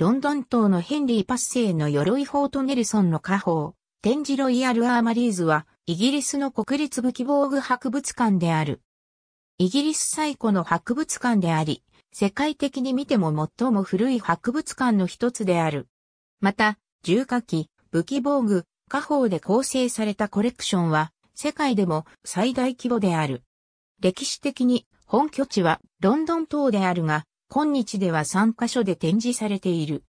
ロンドン島のヘンリー・パッセイの鎧ートネルソンの家宝、展示ロイヤル・アーマリーズは、イギリスの国立武器防具博物館である。イギリス最古の博物館であり、世界的に見ても最も古い博物館の一つである。また、重火器、武器防具、家宝で構成されたコレクションは、世界でも最大規模である。歴史的に本拠地はロンドン島であるが、今日では3カ所で展示されている。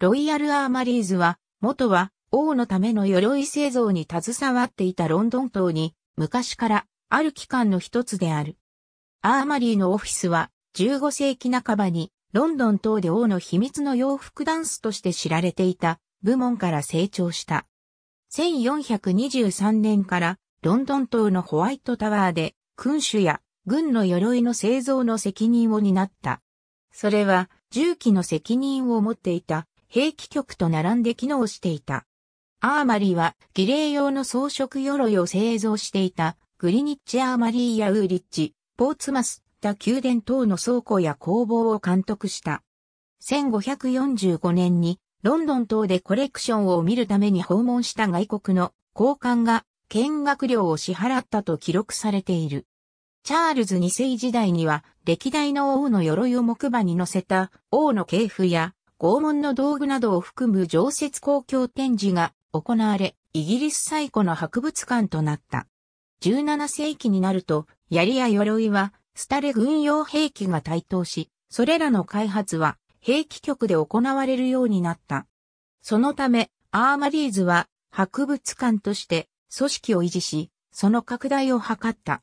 ロイヤルアーマリーズは、元は王のための鎧製造に携わっていたロンドン島に、昔からある機関の一つである。アーマリーのオフィスは、15世紀半ばに、ロンドン島で王の秘密の洋服ダンスとして知られていた部門から成長した。1423年からロンドン島のホワイトタワーで君主や軍の鎧の製造の責任を担った。それは重機の責任を持っていた兵器局と並んで機能していた。アーマリーは儀礼用の装飾鎧を製造していたグリニッチ・アーマリーやウーリッチ、ポーツマス、た宮殿等の倉庫や工房を監督した。1545年にロンドン等でコレクションを見るために訪問した外国の高官が見学料を支払ったと記録されている。チャールズ2世時代には、歴代の王の鎧を木馬に乗せた王の系譜や拷問の道具などを含む常設公共展示が行われ、イギリス最古の博物館となった。17世紀になると、槍や鎧は、スタレ軍用兵器が台頭し、それらの開発は兵器局で行われるようになった。そのため、アーマリーズは博物館として組織を維持し、その拡大を図った。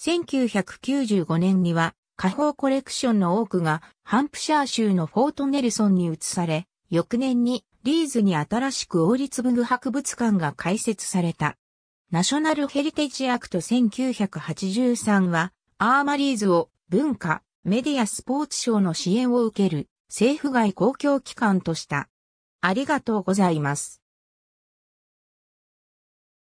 1995年には、下方コレクションの多くがハンプシャー州のフォートネルソンに移され、翌年にリーズに新しく王立文具博物館が開設された。ナショナルヘリテージアクト1983は、アーマリーズを文化、メディアスポーツ省の支援を受ける政府外公共機関とした。ありがとうございます。